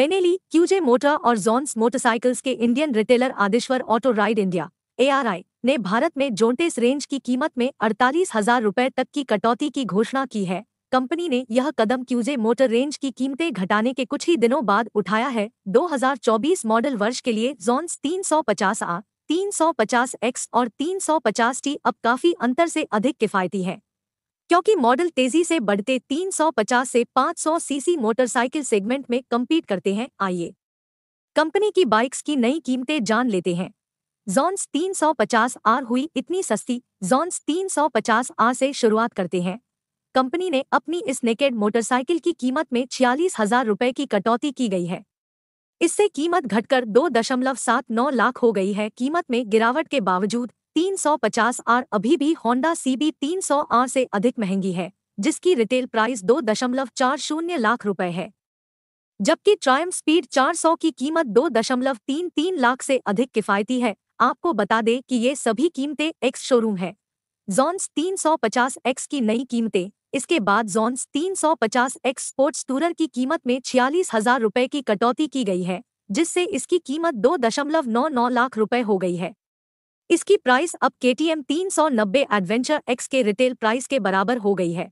Benelli QJ motor और Zontes motorcycles के Indian retailer Adeshwar auto ride India ए ने भारत में जोनटेस रेंज की कीमत में अड़तालीस हजार रूपए तक की कटौती की घोषणा की है कंपनी ने यह कदम क्यूजे मोटर रेंज की कीमतें घटाने के कुछ ही दिनों बाद उठाया है 2024 मॉडल वर्ष के लिए जॉन्स 350 आ पचास एक्स और 350 टी अब काफी अंतर से अधिक किफायती है क्योंकि मॉडल तेजी से बढ़ते 350 से 500 सीसी मोटरसाइकिल सेगमेंट में कम्पीट करते हैं आइए कंपनी की बाइक्स की नई कीमतें जान लेते हैं जॉन्स 350 आर हुई इतनी सस्ती जॉन्स 350 आर से शुरुआत करते हैं कंपनी ने अपनी इस नेकेड मोटरसाइकिल की कीमत में छियालीस हजार रुपये की कटौती की गई है इससे कीमत घटकर दो दशमलव सात नौ लाख हो गई है कीमत में गिरावट के बावजूद 350 आर अभी भी होंडा सीबी 300 आर से अधिक महंगी है जिसकी रिटेल प्राइस दो दशमलव चार शून्य लाख रुपए है जबकि ट्रायम स्पीड 400 की कीमत दो दशमलव तीन तीन लाख से अधिक किफायती है आपको बता दें कि ये सभी कीमतें एक्स शोरूम है जॉन्स 350 एक्स की नई कीमतें इसके बाद जॉन्स 350 एक्स स्पोर्ट्स टूरर की कीमत में छियालीस हजार रुपए की कटौती की गई है जिससे इसकी कीमत दो दशमलव नौ नौ लाख रुपए हो गई है इसकी प्राइस अब के टी एम तीन सौ नब्बे एडवेंचर एक्स के रिटेल प्राइस के बराबर हो गई है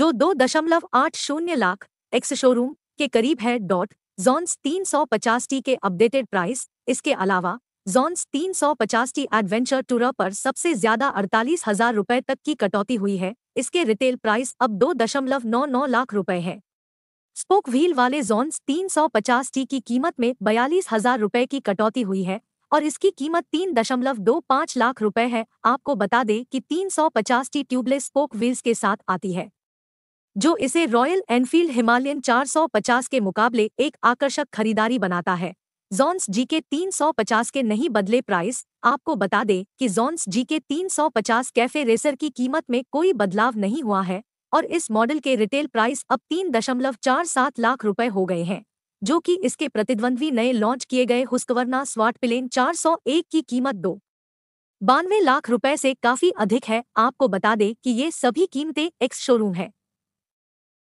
जो दो दशमलव आठ शून्य लाख एक्स शोरूम के करीब है डॉट जॉन्स तीन सौ पचास टी के अपडेटेड प्राइस इसके अलावा जॉन्स तीन सौ पचास टी एडवेंचर टूर पर सबसे ज्यादा अड़तालीस हजार रुपये तक की कटौती हुई है इसके रिटेल प्राइस अब दो दशमलव नौ नौ लाख रुपए है स्पोक व्हील वाले जॉन्स तीन सौ पचास टी की कीमत में बयालीस हजार रुपये की कटौती हुई है और इसकी कीमत तीन दशमलव दो पाँच लाख रुपए है आपको बता दें कि तीन सौ पचास टी ट्यूबलेस स्पोक व्हील्स के साथ आती है जो इसे रॉयल एनफील्ड हिमालयन 450 के मुकाबले एक आकर्षक खरीदारी बनाता है जॉन्स जी के पचास के नहीं बदले प्राइस आपको बता दें कि जॉन्स जी के पचास कैफे रेसर की कीमत में कोई बदलाव नहीं हुआ है और इस मॉडल के रिटेल प्राइस अब तीन दशमलव चार सात लाख रुपए हो गए हैं जो कि इसके प्रतिद्वंद्वी नए लॉन्च किए गए हुस्कवरना स्वाट प्लेन 401 की कीमत दो बानवे लाख रुपए से काफी अधिक है आपको बता दें कि ये सभी कीमतें एक्स शोरूम है